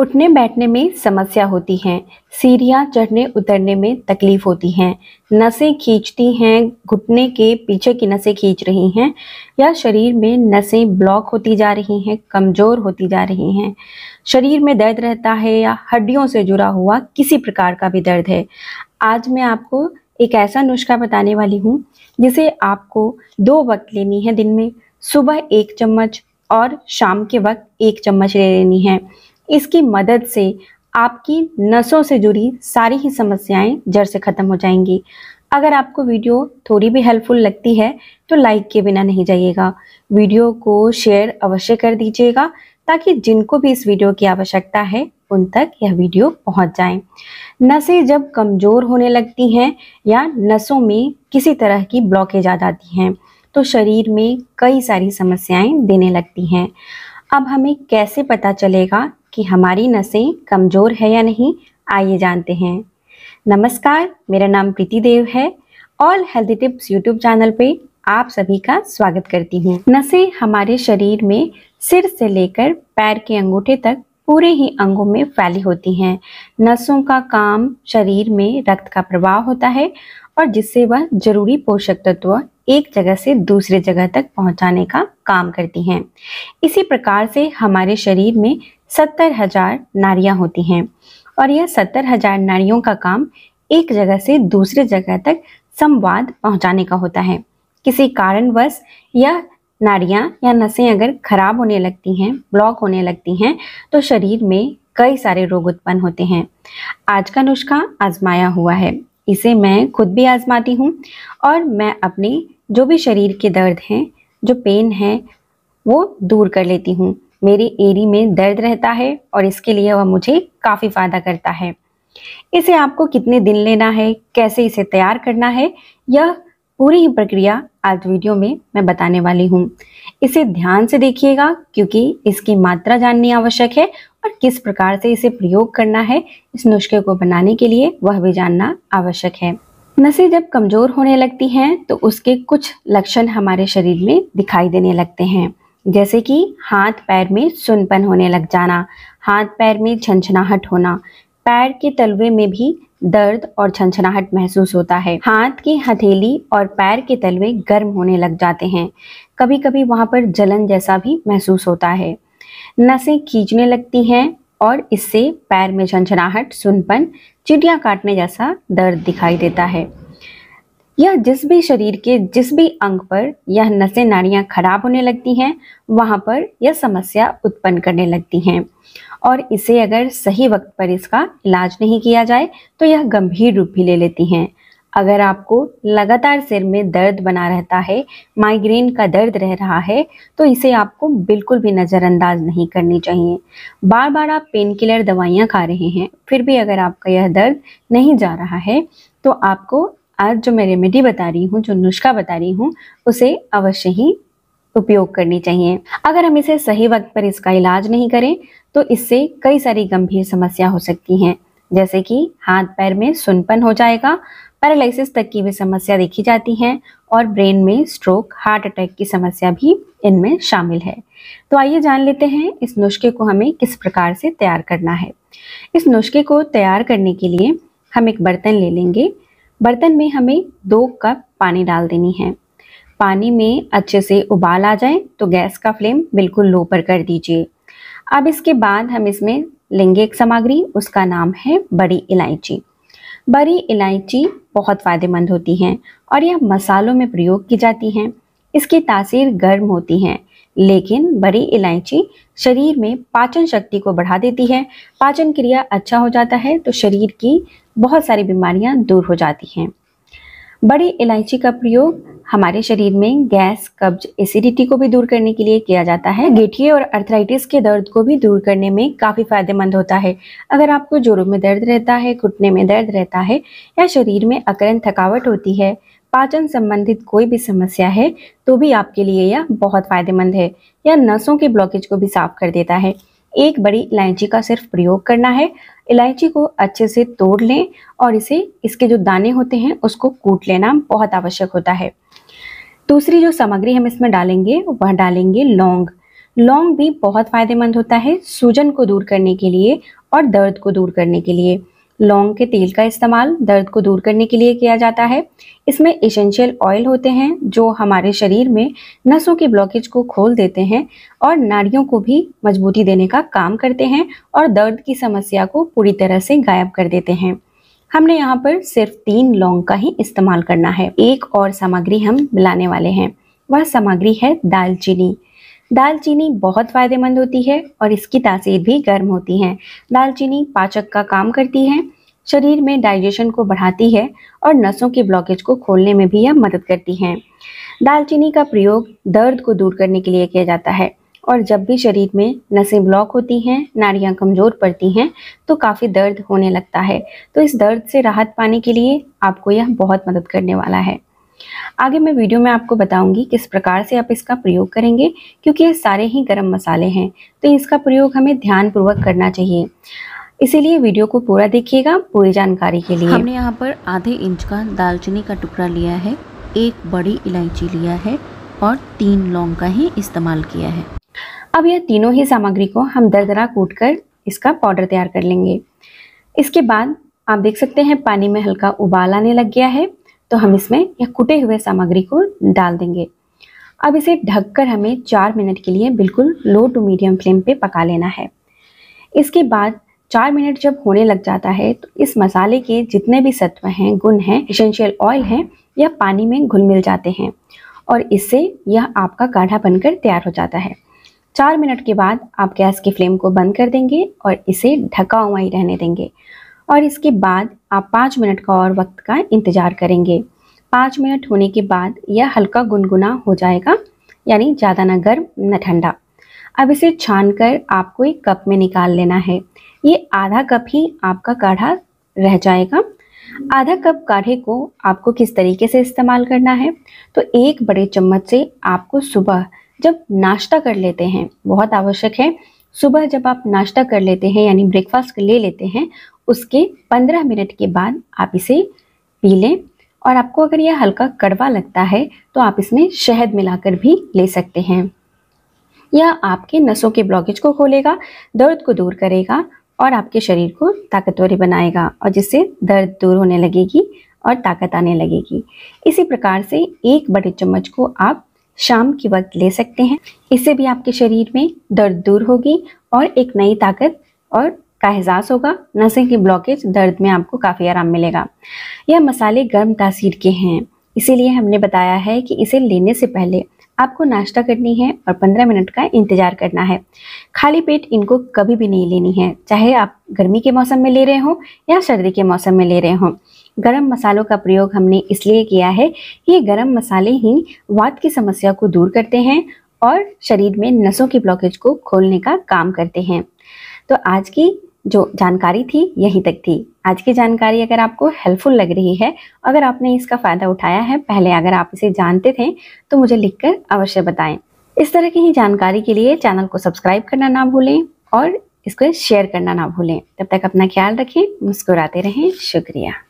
उठने बैठने में समस्या होती है सीढ़ियाँ चढ़ने उतरने में तकलीफ होती हैं नसें खींचती हैं घुटने के पीछे की नसें खींच रही हैं या शरीर में नसें ब्लॉक होती जा रही हैं कमज़ोर होती जा रही हैं शरीर में दर्द रहता है या हड्डियों से जुड़ा हुआ किसी प्रकार का भी दर्द है आज मैं आपको एक ऐसा नुस्खा बताने वाली हूँ जिसे आपको दो वक्त लेनी है दिन में सुबह एक चम्मच और शाम के वक्त एक चम्मच ले लेनी है इसकी मदद से आपकी नसों से जुड़ी सारी ही समस्याएं जड़ से ख़त्म हो जाएंगी अगर आपको वीडियो थोड़ी भी हेल्पफुल लगती है तो लाइक के बिना नहीं जाइएगा वीडियो को शेयर अवश्य कर दीजिएगा ताकि जिनको भी इस वीडियो की आवश्यकता है उन तक यह वीडियो पहुंच जाए नसें जब कमज़ोर होने लगती हैं या नसों में किसी तरह की ब्लॉकेज आ जाती हैं तो शरीर में कई सारी समस्याएं देने लगती हैं अब हमें कैसे पता चलेगा कि हमारी नसें कमज़ोर है या नहीं आइए जानते हैं नमस्कार मेरा नाम प्रीति देव है all healthy tips YouTube channel पे आप सभी का स्वागत करती हूँ नसें हमारे शरीर में सिर से लेकर पैर के अंगूठे तक पूरे ही अंगों में फैली होती हैं नसों का काम शरीर में रक्त का प्रवाह होता है और जिससे वह जरूरी पोषक तत्व एक जगह से दूसरे जगह तक पहुंचाने का काम करती हैं इसी प्रकार से हमारे शरीर में सत्तर हजार नारियां होती हैं और यह सत्तर हजार नारियों का काम एक जगह से दूसरे जगह तक संवाद पहुंचाने का होता है किसी कारणवश यह नारियाँ या नसें अगर खराब होने लगती हैं ब्लॉक होने लगती हैं तो शरीर में कई सारे रोग उत्पन्न होते हैं आज का नुस्खा आजमाया हुआ है इसे मैं खुद भी आजमाती हूँ और मैं अपने जो भी शरीर के दर्द हैं जो पेन है वो दूर कर लेती हूँ मेरी एरी में दर्द रहता है और इसके लिए वह मुझे काफ़ी फ़ायदा करता है इसे आपको कितने दिन लेना है कैसे इसे तैयार करना है यह पूरी ही प्रक्रिया आज वीडियो में मैं बताने वाली हूँ इसे ध्यान से देखिएगा क्योंकि इसकी मात्रा जाननी आवश्यक है और किस प्रकार से इसे प्रयोग करना है इस नुस्खे को बनाने के लिए वह भी जानना आवश्यक है नसें जब कमज़ोर होने लगती हैं तो उसके कुछ लक्षण हमारे शरीर में दिखाई देने लगते हैं जैसे कि हाथ पैर में सुनपन होने लग जाना हाथ पैर में झंझनाहट होना पैर के तलवे में भी दर्द और झंझनाहट महसूस होता है हाथ की हथेली और पैर के तलवे गर्म होने लग जाते हैं कभी कभी वहाँ पर जलन जैसा भी महसूस होता है नसें खींचने लगती हैं और इससे पैर में झंझनाहट सुनपन चिड़िया काटने जैसा दर्द दिखाई देता है यह जिस भी शरीर के जिस भी अंग पर यह नसें नाड़ियाँ खराब होने लगती हैं वहाँ पर यह समस्या उत्पन्न करने लगती हैं और इसे अगर सही वक्त पर इसका इलाज नहीं किया जाए तो यह गंभीर रूप भी ले लेती हैं अगर आपको लगातार सिर में दर्द बना रहता है माइग्रेन का दर्द रह रहा है तो इसे आपको बिल्कुल भी नज़रअंदाज नहीं करनी चाहिए बार बार आप पेन किलर दवाइयाँ खा रहे हैं फिर भी अगर आपका यह दर्द नहीं जा रहा है तो आपको आज जो मैं रेमेडी बता रही हूँ जो नुस्खा बता रही हूँ उसे अवश्य ही उपयोग करनी चाहिए अगर हम इसे सही वक्त पर इसका इलाज नहीं करें तो इससे कई सारी गंभीर समस्या हो सकती हैं जैसे कि हाथ पैर में सुनपन हो जाएगा पैरालिसिस तक की भी समस्या देखी जाती है और ब्रेन में स्ट्रोक हार्ट अटैक की समस्या भी इनमें शामिल है तो आइए जान लेते हैं इस नुस्खे को हमें किस प्रकार से तैयार करना है इस नुस्खे को तैयार करने के लिए हम एक बर्तन ले लेंगे बर्तन में हमें दो कप पानी डाल देनी है पानी में अच्छे से उबाल आ जाए तो गैस का फ्लेम बिल्कुल लो पर कर दीजिए अब इसके बाद हम इसमें लेंगे एक सामग्री उसका नाम है बड़ी इलायची बड़ी इलायची बहुत फ़ायदेमंद होती हैं और यह मसालों में प्रयोग की जाती हैं इसकी तासीर गर्म होती हैं लेकिन बड़ी इलायची शरीर में पाचन शक्ति को बढ़ा देती है पाचन क्रिया अच्छा हो जाता है तो शरीर की बहुत सारी बीमारियां दूर हो जाती हैं बड़ी इलायची का प्रयोग हमारे शरीर में गैस कब्ज एसिडिटी को भी दूर करने के लिए किया जाता है गेठिए और अर्थराइटिस के दर्द को भी दूर करने में काफ़ी फायदेमंद होता है अगर आपको जोड़ों में दर्द रहता है घुटने में दर्द रहता है या शरीर में अकरन थकावट होती है पाचन संबंधित कोई भी समस्या है तो भी आपके लिए यह बहुत फायदेमंद है यह नसों के ब्लॉकेज को भी साफ कर देता है एक बड़ी इलायची का सिर्फ प्रयोग करना है इलायची को अच्छे से तोड़ लें और इसे इसके जो दाने होते हैं उसको कूट लेना बहुत आवश्यक होता है दूसरी जो सामग्री हम इसमें डालेंगे वह डालेंगे लौंग लौंग भी बहुत फायदेमंद होता है सूजन को दूर करने के लिए और दर्द को दूर करने के लिए लौंग के तेल का इस्तेमाल दर्द को दूर करने के लिए किया जाता है इसमें एसेंशियल ऑयल होते हैं जो हमारे शरीर में नसों के ब्लॉकेज को खोल देते हैं और नाड़ियों को भी मजबूती देने का काम करते हैं और दर्द की समस्या को पूरी तरह से गायब कर देते हैं हमने यहाँ पर सिर्फ तीन लौंग का ही इस्तेमाल करना है एक और सामग्री हम मिलाने वाले हैं वह सामग्री है दालचीनी दालचीनी बहुत फायदेमंद होती है और इसकी तासीर भी गर्म होती है दालचीनी पाचक का काम करती है शरीर में डाइजेशन को बढ़ाती है और नसों के ब्लॉकेज को खोलने में भी यह मदद करती है दालचीनी का प्रयोग दर्द को दूर करने के लिए किया जाता है और जब भी शरीर में नसें ब्लॉक होती हैं नाड़ियाँ कमज़ोर पड़ती हैं तो काफ़ी दर्द होने लगता है तो इस दर्द से राहत पाने के लिए आपको यह बहुत मदद करने वाला है आगे मैं वीडियो में आपको बताऊंगी किस प्रकार से आप इसका प्रयोग करेंगे क्योंकि ये सारे ही गरम मसाले हैं तो इसका प्रयोग हमें ध्यानपूर्वक करना चाहिए इसीलिए वीडियो को पूरा देखिएगा पूरी जानकारी के लिए हमने यहाँ पर आधे इंच का दालचीनी का टुकड़ा लिया है एक बड़ी इलायची लिया है और तीन लौंग का ही इस्तेमाल किया है अब यह तीनों ही सामग्री को हम दरदरा कूट कर इसका पाउडर तैयार कर लेंगे इसके बाद आप देख सकते हैं पानी में हल्का उबाल आने लग गया है तो हम इसमें यह कुटे हुए सामग्री को डाल देंगे अब इसे ढककर हमें चार मिनट के लिए बिल्कुल लो टू मीडियम फ्लेम पे पका लेना है इसके बाद चार मिनट जब होने लग जाता है तो इस मसाले के जितने भी सत्व हैं गुण हैं इसेंशियल ऑयल हैं यह पानी में घुल मिल जाते हैं और इससे यह आपका काढ़ा बनकर तैयार हो जाता है चार मिनट के बाद आप गैस की फ्लेम को बंद कर देंगे और इसे ढका हुआ ही रहने देंगे और इसके बाद आप पाँच मिनट का और वक्त का इंतज़ार करेंगे पाँच मिनट होने के बाद यह हल्का गुनगुना हो जाएगा यानी ज़्यादा ना गर्म न ठंडा अब इसे छान कर आपको एक कप में निकाल लेना है ये आधा कप ही आपका काढ़ा रह जाएगा आधा कप काढ़े को आपको किस तरीके से इस्तेमाल करना है तो एक बड़े चम्मच से आपको सुबह जब नाश्ता कर लेते हैं बहुत आवश्यक है सुबह जब आप नाश्ता कर लेते हैं यानी ब्रेकफास्ट ले लेते हैं उसके 15 मिनट के बाद आप इसे पी लें और आपको अगर यह हल्का कड़वा लगता है तो आप इसमें शहद मिलाकर भी ले सकते हैं यह आपके नसों के ब्लॉकेज को खोलेगा दर्द को दूर करेगा और आपके शरीर को ताकतवर बनाएगा और जिससे दर्द दूर होने लगेगी और ताकत आने लगेगी इसी प्रकार से एक बड़े चम्मच को आप शाम के वक्त ले सकते हैं इससे भी आपके शरीर में दर्द दूर होगी और एक नई ताकत और का एहसास होगा नसें की ब्लॉकेज दर्द में आपको काफ़ी आराम मिलेगा यह मसाले गर्म तासीर के हैं इसीलिए हमने बताया है कि इसे लेने से पहले आपको नाश्ता करनी है और 15 मिनट का इंतजार करना है खाली पेट इनको कभी भी नहीं लेनी है चाहे आप गर्मी के मौसम में ले रहे हों या सर्दी के मौसम में ले रहे हों गरम मसालों का प्रयोग हमने इसलिए किया है कि ये गरम मसाले ही वात की समस्या को दूर करते हैं और शरीर में नसों की ब्लॉकेज को खोलने का काम करते हैं तो आज की जो जानकारी थी यहीं तक थी आज की जानकारी अगर आपको हेल्पफुल लग रही है अगर आपने इसका फ़ायदा उठाया है पहले अगर आप इसे जानते थे तो मुझे लिखकर अवश्य बताएं इस तरह की ही जानकारी के लिए चैनल को सब्सक्राइब करना ना भूलें और इसको शेयर करना ना भूलें तब तक अपना ख्याल रखें मुस्कुराते रहें शुक्रिया